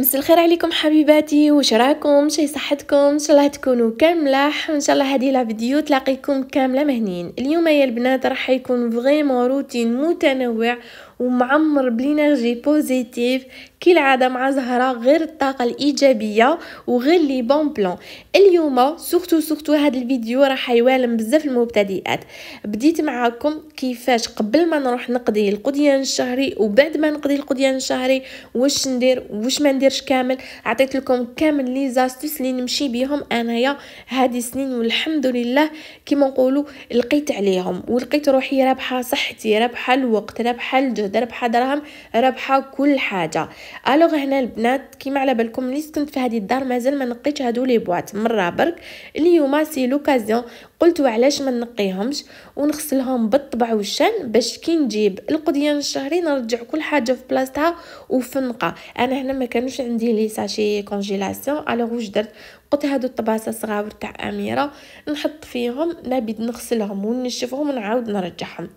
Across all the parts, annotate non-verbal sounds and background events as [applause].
مس الخير عليكم حبيباتي واش راكم شي صحتكم ان شاء الله تكونوا كاملاح وان شاء الله هذه لا فيديو تلاقيكم كامله مهنين اليوم يا البنات راح يكون فريمون روتين متنوع ومعمر بلينرجي بوزيتيف كالعاده مع زهره غير الطاقه الايجابيه وغير لي بون بلان اليوم سورتو سورتو هذا الفيديو راه حيوالم بزاف المبتدئات بديت معاكم كيفاش قبل ما نروح نقضي القضيان الشهري وبعد ما نقضي القضيان الشهري واش ندير واش ما نديرش كامل عطيت لكم كامل لي زاستوس اللي نمشي بهم انايا هذه السنين والحمد لله كيما نقولوا لقيت عليهم ولقيت روحي رابحه صحتي رابحه الوقت رابحه الجد جد ربحه دراهم ربحه كل حاجه الوغ هنا البنات كيما على بالكم ملي كنت في هذه الدار مازال ما نقيتش هادو لي بواط مره برك اليوم سي لوكازيون قلت علاش ما نقيهمش ونغسلهم بالطبع والشان باش كي نجيب القضيان الشهري نرجع كل حاجه في بلاصتها وفنقه النقا انا هنا ما كانوش عندي لي ساشي كونجيلاسيون الوغ واش درت قلت هادو الطباسه صغار تاع اميره نحط فيهم نبي نغسلهم ونشفهم ونعاود نرجعهم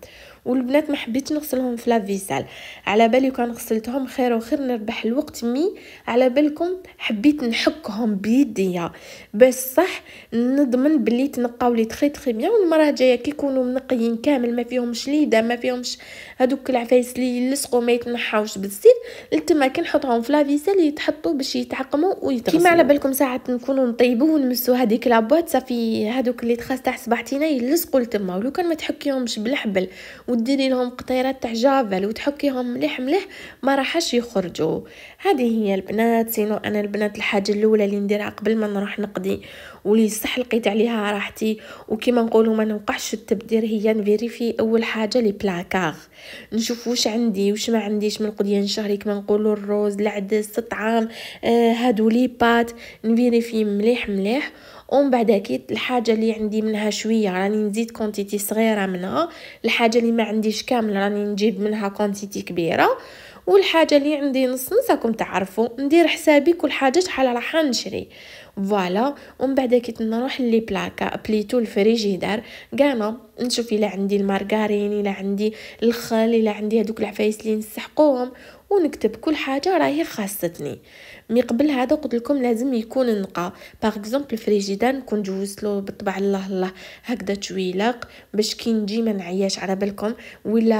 والبنات ما حبيتش نغسلهم في لافيسال على بالي كان غسلتهم خير وخير نربح الوقت مي على بالكم حبيت نحكهم بيديا باش صح نضمن بلي تنقاو لي تري تري بيان والمره الجايه كي يكونوا منقيين كامل ما فيهمش ليده ما فيهمش هذوك العفايس اللي يلصقوا ما يتنحاوش بالزيت لتما كنحطهم في لافيسال يتحطوا باش يتعقموا ويتغسلوا كيما على بالكم ساعات نكونوا نطيبوا ونمسوا هذيك لابوات صافي هذوك لي تخاس تاع صباحتينا يلصقوا لتما ولو كان ما تحكيهمش بالحبل وتديري لهم قطيرات تاع جافل وتحكيهم مليح مليح ما راحش يخرجوا هذه هي البنات سينو انا البنات الحاجه الاولى اللي نديرها قبل ما نروح نقضي ولي صح لقيت عليها راحتي وكيما نقولوا ما نوقعش التبدير هي نفيريفي اول حاجه لي بلاكار نشوف واش عندي واش ما عنديش من قضيان شهري كما نقولوا الروز العدس الطعام آه هادو لي بات نفيريفي مليح مليح ومن بعد اكيد الحاجه اللي عندي منها شويه راني نزيد كونتيتي صغيره منها الحاجه اللي ما عنديش كامل راني نجيب منها كونتيتي كبيره والحاجه اللي عندي نص نساكم تعرفوا ندير حسابي كل حاجه شحال راح نشري فوالا ومن بعد كي نروح لي بلاكا بليتو الفريجيدار كانا نشوف الا عندي المارغارين الا عندي الخل الا عندي هذوك العفايس اللي نسحقوهم ونكتب كل حاجه راهي خاصتني مي قبل هذا قلت لكم لازم يكون نقى باغ اكزومبل فريجيدان نكون جوزتلو بالطبع الله الله هكذا تويلاق باش كي نجي ما نعياش على بالكم ولا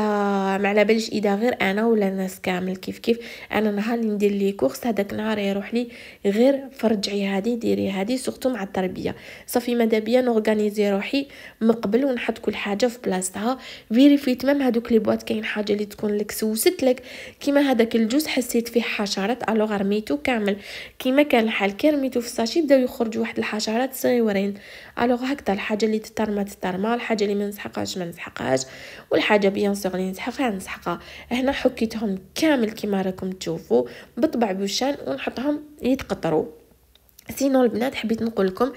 ما على باليش اذا غير انا ولا الناس كامل كيف كيف انا نهار اللي ندير لي كورس هذاك النهار يروح لي غير فرجعي هذه ديري هذه سورتو مع التربيه صافي ماذا بيا نورغانيزي روحي من قبل ونحط كل حاجه في بلاصتها فيريفيت مام هذوك لي بواط كاين حاجه اللي تكون لك سوست لك كيما هذاك الجوز حسيت فيه حشرات الوغ رميتو كان كامل كيما كان الحال كي رميتو في الساشي بداو يخرجوا واحد الحشرات صغيورين الوغ هكذا الحاجه اللي تترمى تترمى الحاجه اللي ما نسحقهاش ما نسحقهاش والحاجه بيان سور اللي نسحقها نسحقها هنا حكيتهم كامل كيما راكم تشوفوا بطبع بوشان ونحطهم يتقطروا سينو البنات حبيت نقول لكم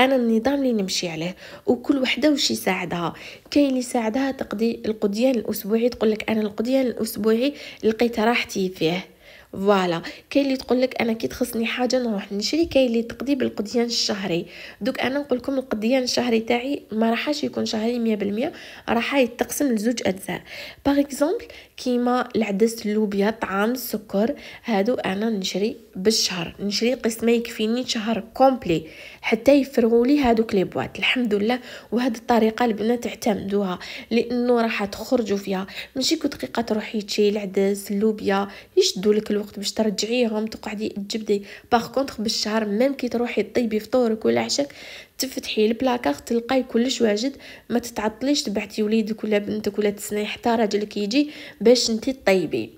انا النظام اللي نمشي عليه وكل وحده وش يساعدها كاين اللي يساعدها تقضي القضيان الاسبوعي تقول لك انا القضيان الاسبوعي لقيت راحتي فيه فوالا كاين اللي تقول لك انا كي تخصني حاجه نروح نشري كاين اللي تقضي بالقضيان الشهري دوك انا نقول لكم القضيان الشهري تاعي ما راحش يكون شهري 100% راح يتقسم لزوج اجزاء باغ اكزومبل كيما العدس اللوبيا طعام السكر هادو انا نشري بالشهر نشري قسم يكفيني شهر كومبلي حتى يفرغوا لي هادوك لي بواط الحمد لله وهاد الطريقه البنات اعتمدوها لانه راح تخرجوا فيها ماشي كل دقيقه تروحي تشي العدس اللوبيا يشدوا لك الوقت الوقت باش ترجعيهم تقعدي تجبدي باغ كونطخ بالشهر ميم كي تروحي طيبي فطورك ولا عشاك تفتحي البلاكاغ تلقاي كلش واجد ما تتعطليش تبعتي وليدك ولا بنتك ولا تسناي حتى راجلك يجي باش انتي طيبي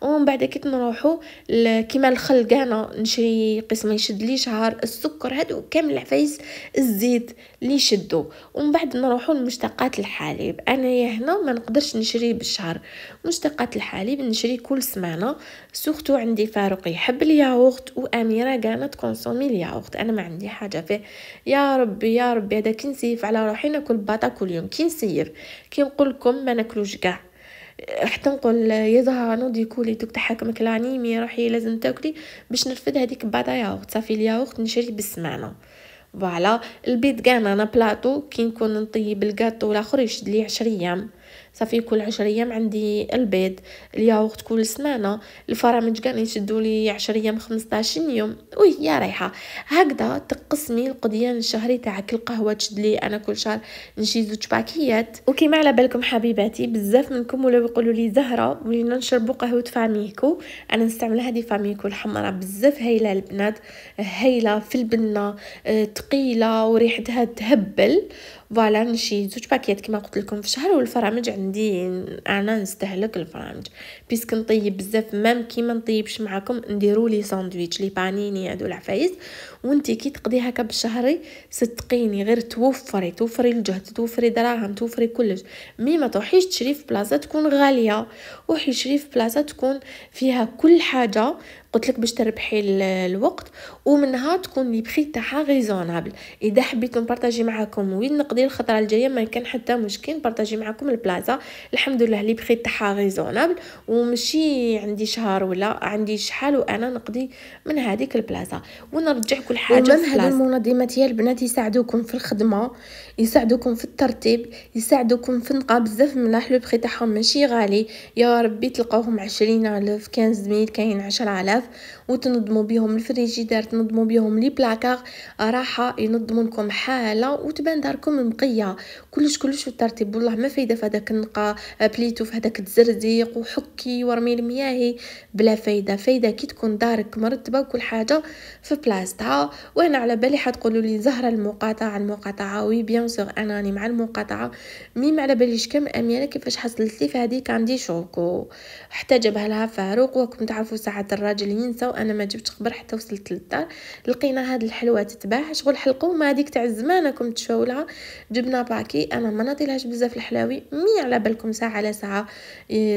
ومن بعد كي نروحو كيما الخل كاع نشري قسم يشد لي شعر السكر هادو كامل العفايس الزيت اللي يشدو ومن بعد نروحو لمشتقات الحليب انايا هنا ما نقدرش نشري بالشهر مشتقات الحليب نشري كل سمانه سورتو عندي فاروق يحب الياغورت واميره كاع تكونسومي الياغورت انا ما عندي حاجه فيه يا ربي يا ربي هذا كي نسيف على روحي ناكل باطا كل يوم كي نسيف كي نقول لكم ما ناكلوش كاع راح تنقل يظهر نوض كولي دوك تحكمك الانيمي روحي لازم تاكلي باش نرفد هذيك بعدا ياغورت صافي الياغورت نشري بالسمانه فوالا البيت كان انا بلاطو كي نكون نطيب الكاطو الاخر يشد لي 10 ايام صافي كل عشر ايام عندي البيض الياغورت كل سمانه الفرامج كان يشدوا لي 10 ايام 15 يوم وي يا رايحه هكذا تقسمي القضيان الشهري تاعك القهوه تشد لي انا كل شهر نشي زوج باكيات وكيما على بالكم حبيباتي بزاف منكم ولاو يقولوا لي زهره ولينا نشربوا قهوه فاميكو انا نستعمل هذه فاميكو الحمراء بزاف هايله البنات هايله في البنه آه، تقيله وريحتها تهبل فوالا نشي زوج باكيات كما قلت لكم في شهر والفرامج عندي انا نستهلك الفرامج بيسك نطيب بزاف مام كي ما نطيبش معاكم نديرو لي ساندويتش لي بانيني هادو العفايس وانت كي تقضي هكا بالشهري صدقيني غير توفري توفري الجهد توفري دراهم توفري كلش مي ما تروحيش تشري في بلاصه تكون غاليه وحي تشري في بلاصه تكون فيها كل حاجه قلت لك باش تربحي الوقت ومنها تكون لي بري تاعها ريزونابل اذا حبيت نبارطاجي معاكم وين نقضي الخطره الجايه ما كان حتى مشكل نبارطاجي معاكم البلازا الحمد لله لي بري تاعها ريزونابل ومشي عندي شهر ولا عندي شحال وانا نقضي من هذيك البلازا ونرجع كل حاجه ومن هذه المنظمات يا البنات يساعدوكم في الخدمه يساعدوكم في الترتيب يساعدوكم في نقا بزاف ملاح لو بري تاعهم ماشي غالي يا ربي تلقاوهم 20000 15000 كاين 10000 have وتنظموا بيهم الفريجيدار تنظموا بيهم لي بلاكار راحه ينظموا لكم حاله وتبان داركم نقيه كلش كلش في الترتيب والله ما فايده في هذاك النقا بليتو في هذاك التزرزيق وحكي ورمي المياهي بلا فايده فايده كي تكون دارك مرتبه وكل حاجه في بلاصتها وانا على بالي حتقولوا لي زهره المقاطعه المقاطعه وي بيان سور راني مع المقاطعه مي ما على باليش كم اميره كيفاش حصلت لي في هذيك عندي شوكو احتجبها لها فاروق وكم تعرفوا ساعات الراجل ينسى انا ما جبتش خبر حتى وصلت للدار لقينا هاد الحلوه تتباع شغل حلقو ما هذيك تاع الزمان راكم تشاولها جبنا باكي انا ما ناطيلهاش بزاف الحلاوي مي على بالكم ساعه على ساعه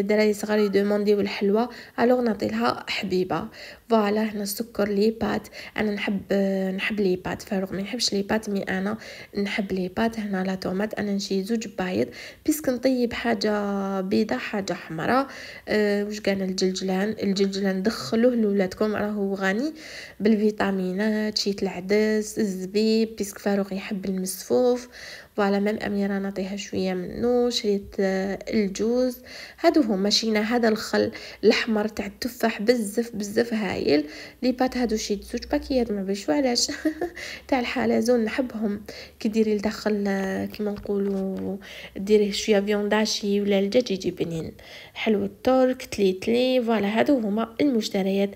دراري صغار يدومونديو الحلوه الوغ نعطيلها حبيبه فوالا هنا السكر لي بات انا نحب نحب لي بات فاروق ما يحبش لي بات مي انا نحب لي بات هنا لا طوماط انا نشي زوج بايض بيسك نطيب حاجه بيضه حاجه حمراء أه وش كان الجلجلان الجلجلان دخلوه لولادكم اليوم راهو غني بالفيتامينات شيت العدس الزبيب بيسك فاروق يحب المسفوف فوالا ميم اميره نعطيها شويه منو شريت الجوز هادو هما شينا هذا الخل الاحمر تاع التفاح بزاف بزاف هايل لي بات هادو شيت زوج باكيات ما بيش علاش [laughs] تاع الحلزون نحبهم كي ديري لداخل كيما نقولوا ديريه شويه فيونداشي ولا الدجاج يجي بنين حلو الترك تلي تلي فوالا هادو هما المشتريات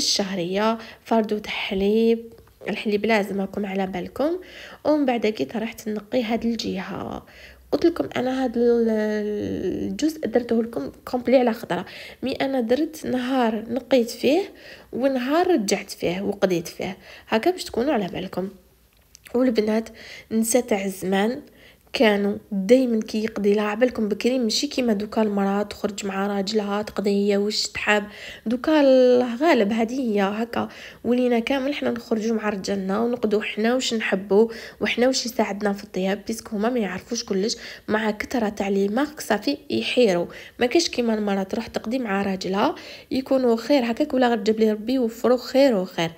الشهريه فردو تحليب الحليب لازم راكم على بالكم ومن بعد كي راح نقي هاد الجهه قلت لكم انا هاد الجزء درته لكم كومبلي على خضره مي انا درت نهار نقيت فيه ونهار رجعت فيه وقضيت فيه هكا باش تكونوا على بالكم والبنات نسى تاع الزمان كانوا دائما كي يقضي لها عبالكم بكري ماشي كيما دوكا المراه تخرج مع راجلها تقضي هي واش تحب دوكا الغالب هذه هي هكا ولينا كامل حنا نخرجوا مع رجالنا ونقضوا حنا واش نحبوا وحنا واش يساعدنا في الطياب بيسك هما ما يعرفوش كلش مع كثره تاع لي مارك صافي يحيروا ما كاش كيما المراه تروح تقضي مع راجلها يكونوا خير هكاك ولا غير جاب لي ربي يوفروا خير وخير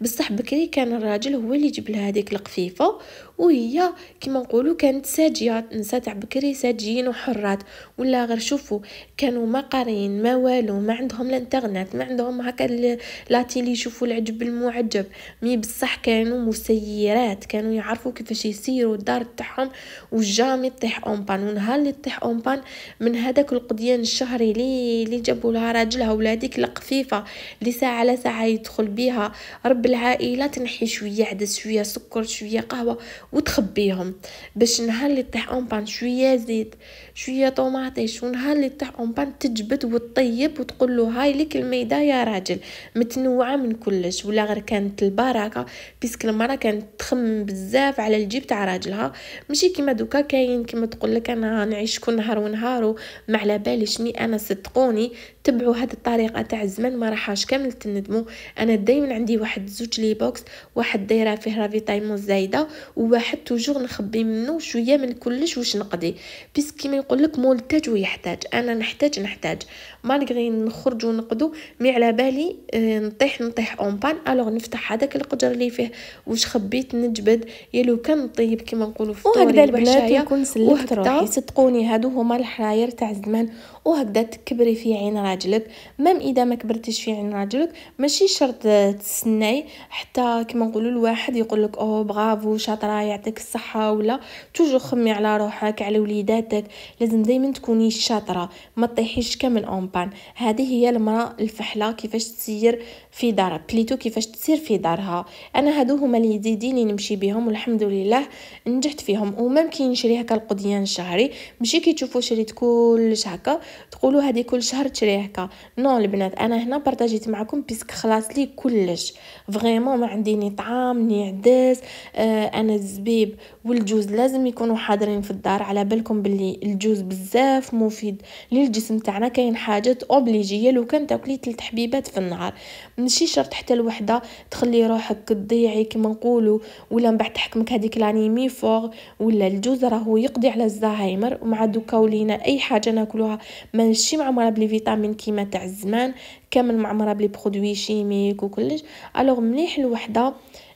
بصح بكري كان الراجل هو اللي يجيب لها هذيك القفيفه وهي كما نقولوا كانت ساجيه تاع بكري ساجيين وحرات ولا غير شوفوا كانوا ما قارين ما والو ما عندهم الانترنت ما عندهم هكا لا تيلي يشوفوا العجب المعجب مي بصح كانوا مسيرات كانوا يعرفوا كيفاش يسيروا الدار تاعهم وجامي طيح اون بان ونهار اللي طيح اون بان من هذاك القضيان الشهري لي اللي جابوا لها راجلها ولا هذيك القفيفه اللي ساعه على ساعه يدخل بيها رب العائله تنحي شويه عدس شويه سكر شويه قهوه وتخبيهم باش نهار اللي تطيح اونبان شويه زيت شويه طوماطيش ونهار اللي تطيح اونبان تجبد وتطيب وتقول له هاي لك الميده يا راجل متنوعه من كلش ولا غير كانت البركه بيسك المره كانت تخمم بزاف على الجيب تاع راجلها ماشي كيما دوكا كاين كيما تقول لك انا نعيش كل نهار ونهار وما على باليش مي انا صدقوني تبعوا هذه الطريقه تاع الزمن ما راحاش كامل تندموا انا دائما عندي واحد زوج لي بوكس واحد دايره فيه رافيتايمون زايده وواحد توجور نخبي منه شويه من كلش واش نقضي بس كيما يقول لك مول تاج ويحتاج انا نحتاج نحتاج مالغري نخرج ونقدو مي على بالي آه، نطيح نطيح اون بان الوغ نفتح هذاك القجر اللي فيه واش خبيت نجبد يا لو كان نطيب كيما نقولوا في وهكذا البنات يكون سلكت روحي صدقوني هادو هما الحراير تاع زمان وهكذا تكبري في عين راجلك مام اذا ما كبرتيش في عين راجلك ماشي شرط تسناي حتى كيما نقولوا الواحد يقول لك او برافو شاطره يعطيك الصحه ولا توجو خمي على روحك على وليداتك لازم دائما تكوني شاطره ما تطيحيش كامل اون الشمبان هذه هي المراه الفحله كيفاش تسير في دارها بليتو كيفاش تسير في دارها انا هادو هما الجديدين اللي نمشي بهم والحمد لله نجحت فيهم وممكن نشري هكا القضيان الشهري ماشي كي تشوفوا شريت كلش هكا تقولوا هذه كل شهر تشري هكا نو البنات انا هنا بارطاجيت معكم بيسك خلاص لي كلش فريمون ما عندي ني طعام ني عدس آه انا الزبيب والجوز لازم يكونوا حاضرين في الدار على بالكم باللي الجوز بزاف مفيد للجسم تاعنا كاين حاجه حاجات اوبليجيه لو كان تاكلي ثلاث حبيبات في النهار ماشي شرط حتى الوحده تخلي روحك تضيعي كما نقولوا ولا من بعد تحكمك هذيك لانيمي فور ولا الجوز راهو يقضي على الزهايمر ومع دوكا ولينا اي حاجه ناكلوها ماشي معمره بلي فيتامين كيما تاع الزمان كامل معمره بلي برودوي شيميك وكلش الوغ مليح الوحده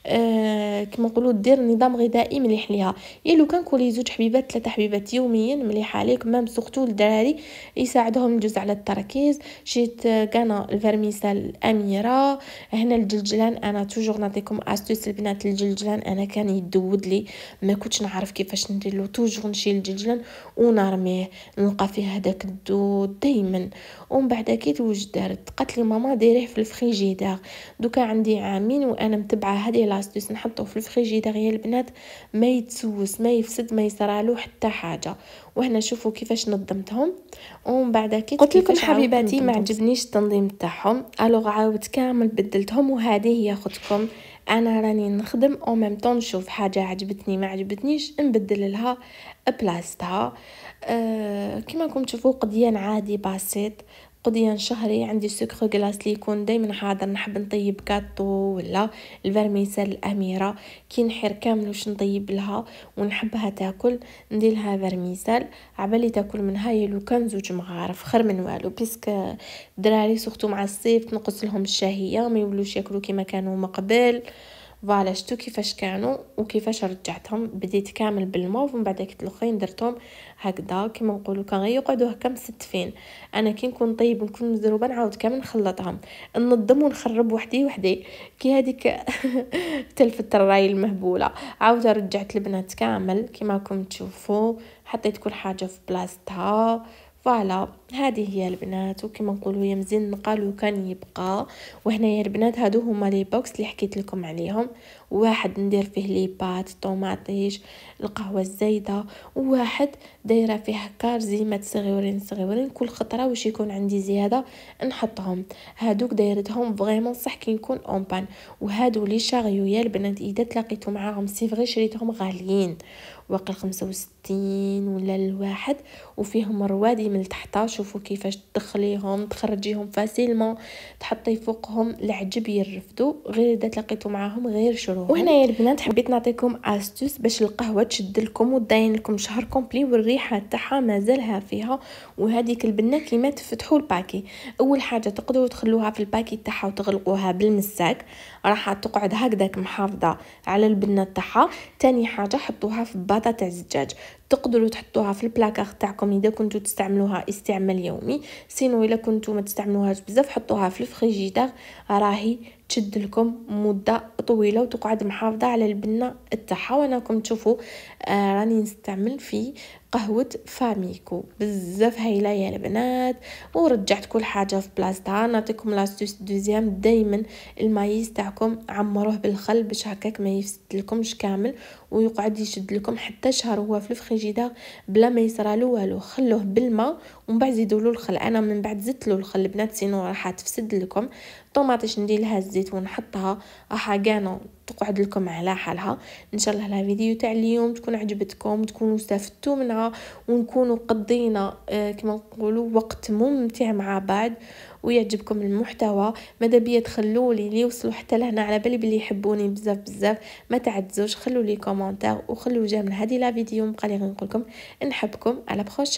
آه، كما نقولوا دير نظام غذائي مليح ليها يا لو كان كولي زوج حبيبات ثلاثه حبيبات يوميا مليحه عليك مام سورتو الدراري يساعدهم جزء على التركيز شيت آه، كان الفرميسال الاميره هنا الجلجلان انا توجور نعطيكم استوس البنات الجلجلان انا كان يدود لي ما كنتش نعرف كيفاش ندير له توجور نشيل الجلجلان ونرميه نلقى فيه هذاك الدود دائما ومن بعد كي توجد دارت قالت لي ماما ديريه في الفريجيدار دوكا عندي عامين وانا متبعه هذه بلاصتو نحطو في الفريجيدير يا البنات ما يتسوس ما يفسد ما يصرالو حتى حاجه وهنا شوفوا كيفاش نظمتهم ومن بعد كي قلت لكم حبيباتي ما عجبنيش التنظيم تاعهم الوغ عاودت كامل بدلتهم وهذه هي اختكم انا راني نخدم او ميم طون نشوف حاجه عجبتني ما عجبتنيش نبدل لها بلاصتها أه كما راكم تشوفوا قضيان عادي بسيط قضيان شهري عندي سكر غلاس لي يكون دائما حاضر نحب نطيب كاتو ولا الفرميسال الاميره كي نحير كامل واش نطيب لها ونحبها تاكل ندير لها فرميسال عبالي تاكل منها يا لو كان زوج مغارف خير من والو بيسك الدراري سورتو مع الصيف تنقص لهم الشهيه ما يولوش ياكلوا كيما كانوا مقبل فوالا شتو كيفاش كانوا وكيفاش رجعتهم بديت كامل بالموف ومن بعد كت الاخرين درتهم هكذا كيما نقولوا كان غير يقعدوا هكا مستفين انا كي نكون طيب نكون مزروبه نعاود كامل نخلطهم ننظم ونخرب وحدي وحدي كي هذيك [laughs] تلفت الراي المهبوله عاود رجعت البنات كامل كيما راكم تشوفوا حطيت كل حاجه في بلاصتها فوالا هذه هي البنات وكما نقولوا يا مزين قالوا كان يبقى يا البنات هادو هما لي بوكس اللي حكيت لكم عليهم واحد ندير فيه لي بات طوماطيش القهوه الزايده وواحد دايره فيه كارزيمات صغيورين صغيورين كل خطره واش يكون عندي زياده نحطهم هادوك دايرتهم فريمون صح كي نكون اون بان وهادو لي شاريو يا البنات اذا تلاقيتو معاهم سي فري شريتهم غاليين واقل خمسة وستين ولا الواحد وفيهم روادي من تحت شوفوا كيفاش تدخليهم تخرجيهم فاسيلمون تحطي فوقهم العجب يرفدو غير اذا تلاقيتو معاهم غير وهنا يا البنات حبيت نعطيكم استوس باش القهوه تشد لكم وتداين لكم شهر كومبلي والريحه تاعها مازالها فيها وهذيك البنه كيما تفتحوا الباكي اول حاجه تقدروا تخلوها في الباكي تاعها وتغلقوها بالمساك راح تقعد هكذاك محافظه على البنه تاعها تاني حاجه حطوها في البطاطا تاع الزجاج تقدروا تحطوها في البلاكار تاعكم اذا كنتو تستعملوها استعمال يومي سينو الا كنتو ما تستعملوهاش بزاف حطوها في الفريجيدار راهي تشد لكم مده طويله وتقعد محافظه على البنه تاعها راكم تشوفوا آه راني نستعمل في قهوة فاميكو بزاف هايلة يا البنات ورجعت كل حاجة في بلاصتها نعطيكم لاستوس دوزيام دايما المايز تاعكم عمروه بالخل باش هكاك ما يفسدلكمش كامل ويقعد يشد لكم حتى شهر هو في الفريجيدار بلا ما يصرالو والو خلوه بالماء ومن بعد زيدولو الخل انا من بعد زدت له الخل البنات سينو راح تفسد لكم طوماطيش ندير لها الزيت ونحطها راح كانو تقعد لكم على حالها ان شاء الله لا فيديو تاع اليوم تكون عجبتكم تكونوا استفدتوا منها ونكونوا قضينا آه، كما نقولوا وقت ممتع مع بعض ويعجبكم المحتوى ماذا بيا تخلوا لي لي وصلوا حتى لهنا على بالي بلي يحبوني بزاف بزاف ما تعتزوش خلوا لي كومونتير وخلوا جا من هذه لا فيديو بقى لي نقول لكم نحبكم على بروشين